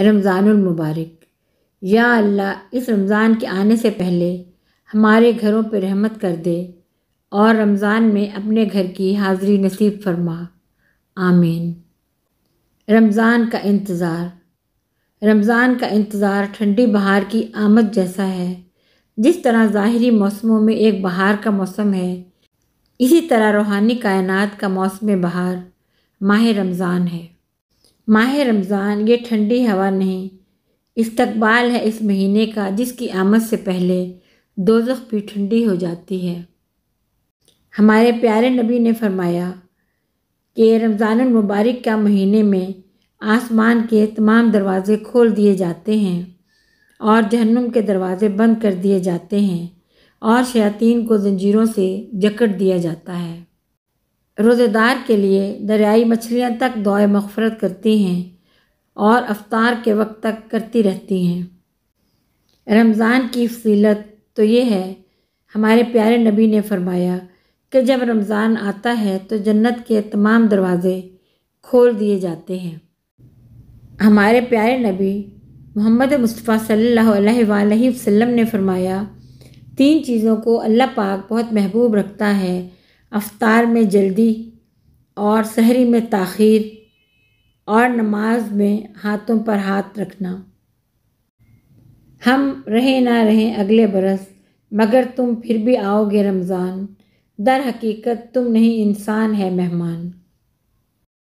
रमज़ानमबारक या अल्लाह इस रमज़ान के आने से पहले हमारे घरों पर रहमत कर दे और रमज़ान में अपने घर की हाज़िरी नसीब फरमा आमीन रमज़ान का इंतज़ार रमज़ान का इंतज़ार ठंडी बहार की आमद जैसा है जिस तरह ज़ाहरी मौसमों में एक बहार का मौसम है इसी तरह रूहानी कायनात का मौसम बहार माह रमज़ान है माह रमज़ान ये ठंडी हवा नहीं इस्तकबाल है इस महीने का जिसकी आमद से पहले दो दोजख भी ठंडी हो जाती है हमारे प्यारे नबी ने फरमाया कि रमज़ान मुबारक का महीने में आसमान के तमाम दरवाज़े खोल दिए जाते हैं और जहन्नुम के दरवाज़े बंद कर दिए जाते हैं और शयातीन को जंजीरों से जकड़ दिया जाता है रोज़ेदार के लिए दरियाई मछलियाँ तक दुआ मफफ़रत करती हैं और अफ्तार के वक्त तक करती रहती हैं रमज़ान की फसीलत तो ये है हमारे प्यारे नबी ने फरमाया कि जब रमज़ान आता है तो जन्नत के तमाम दरवाज़े खोल दिए जाते हैं हमारे प्यारे नबी मोहम्मद मुस्तफ़ा सल्लल्लाहु अलैहि वसल्लम ने फरमाया तीन चीज़ों को अल्लाह पाक बहुत महबूब रखता है अफ्तार में जल्दी और सहरी में ताखीर और नमाज में हाथों पर हाथ रखना हम रहें ना रहें अगले बरस मगर तुम फिर भी आओगे रमज़ान दर हकीकत तुम नहीं इंसान है मेहमान